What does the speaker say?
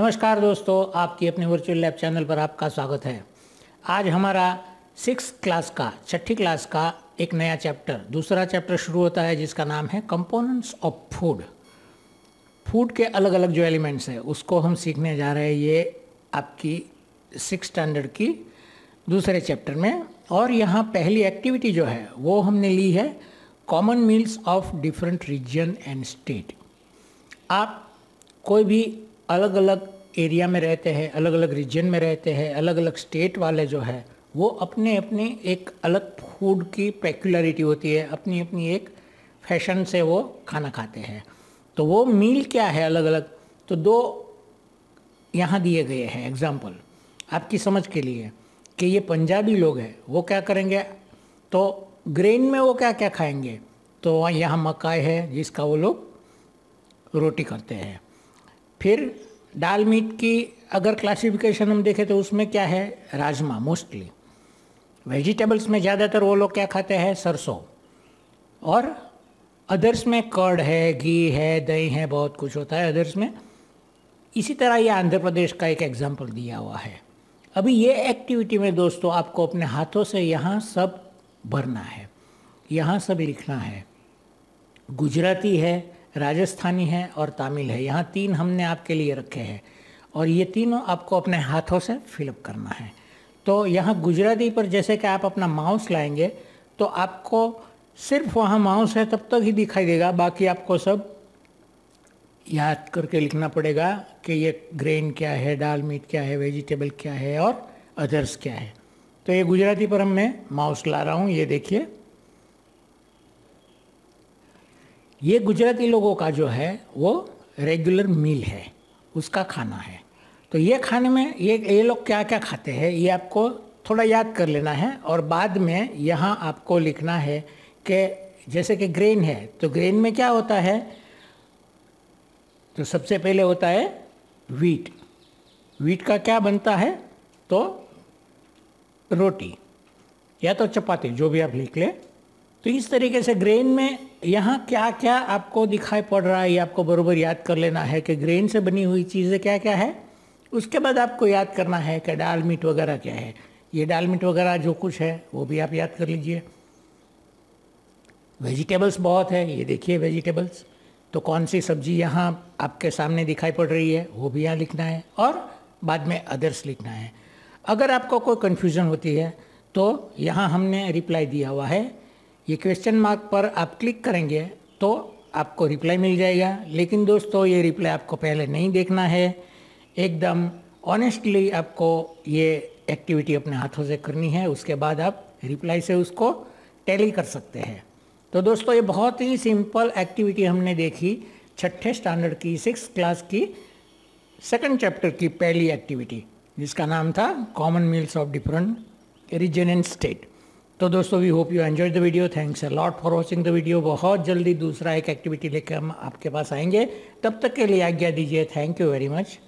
नमस्कार दोस्तों आपकी अपने वर्चुअल लैब चैनल पर आपका स्वागत है आज हमारा सिक्स क्लास का छठी क्लास का एक नया चैप्टर दूसरा चैप्टर शुरू होता है जिसका नाम है कंपोनेंट्स ऑफ फूड फूड के अलग अलग जो एलिमेंट्स हैं उसको हम सीखने जा रहे हैं ये आपकी सिक्स स्टैंडर्ड की दूसरे चैप्टर में और यहाँ पहली एक्टिविटी जो है वो हमने ली है common meals of different region and state आप कोई भी अलग अलग एरिया में रहते हैं अलग अलग रीजन में रहते हैं अलग अलग स्टेट वाले जो है वो अपने अपने एक अलग फूड की पेक्युलरिटी होती है अपनी अपनी एक फैशन से वो खाना खाते हैं तो वो मील क्या है अलग अलग तो दो यहाँ दिए गए हैं एग्जाम्पल आपकी समझ के लिए कि ये पंजाबी लोग हैं वो क्या करेंगे तो ग्रेन में वो क्या क्या खाएंगे तो यहाँ मकाई है जिसका वो लोग रोटी करते हैं फिर दाल मीट की अगर क्लासिफिकेशन हम देखें तो उसमें क्या है राजमा मोस्टली वेजिटेबल्स में ज़्यादातर वो लोग क्या खाते हैं सरसों और अदर्स में कर्ड है घी है दही है बहुत कुछ होता है अदर्स में इसी तरह ये आंध्र प्रदेश का एक एग्ज़ाम्पल दिया हुआ है अभी ये एक्टिविटी में दोस्तों आपको अपने हाथों से यहाँ सब भरना है यहाँ सब लिखना है गुजराती है राजस्थानी है और तमिल है यहाँ तीन हमने आपके लिए रखे हैं और ये तीनों आपको अपने हाथों से फिलअप करना है तो यहाँ गुजराती पर जैसे कि आप अपना माउस लाएंगे तो आपको सिर्फ वहाँ माउस है तब तक ही दिखाई देगा बाकी आपको सब याद करके लिखना पड़ेगा कि ये ग्रेन क्या है दाल मीट क्या है वेजिटेबल क्या है और अदर्स क्या है तो ये गुजराती पर हम मैं माउस ला रहा हूँ ये देखिए ये गुजराती लोगों का जो है वो रेगुलर मील है उसका खाना है तो ये खाने में ये ये लोग क्या क्या खाते हैं ये आपको थोड़ा याद कर लेना है और बाद में यहाँ आपको लिखना है कि जैसे कि ग्रेन है तो ग्रेन में क्या होता है तो सबसे पहले होता है वीट वीट का क्या बनता है तो रोटी या तो चपाती जो भी आप लिख लें तो इस तरीके से ग्रेन में यहाँ क्या क्या आपको दिखाई पड़ रहा है ये आपको बरोबर याद कर लेना है कि ग्रेन से बनी हुई चीज़ें क्या क्या है उसके बाद आपको याद करना है कि डाल मीट वगैरह क्या है ये डाल मीट वगैरह जो कुछ है वो भी आप याद कर लीजिए वेजिटेबल्स बहुत है ये देखिए वेजिटेबल्स तो कौन सी सब्जी यहाँ आपके सामने दिखाई पड़ रही है वो भी यहाँ लिखना है और बाद में अदर्स लिखना है अगर आपको कोई कन्फ्यूज़न होती है तो यहाँ हमने रिप्लाई दिया हुआ है ये क्वेश्चन मार्क पर आप क्लिक करेंगे तो आपको रिप्लाई मिल जाएगा लेकिन दोस्तों ये रिप्लाई आपको पहले नहीं देखना है एकदम ऑनेस्टली आपको ये एक्टिविटी अपने हाथों से करनी है उसके बाद आप रिप्लाई से उसको टैली कर सकते हैं तो दोस्तों ये बहुत ही सिंपल एक्टिविटी हमने देखी छठे स्टैंडर्ड की सिक्स क्लास की सेकंड चैप्टर की पहली एक्टिविटी जिसका नाम था common meals of different region and state तो दोस्तों we hope you enjoy the video thanks a lot for watching the video बहुत जल्दी दूसरा एक एक्टिविटी लेकर हम आपके पास आएंगे तब तक के लिए आज्ञा दीजिए थैंक यू वेरी मच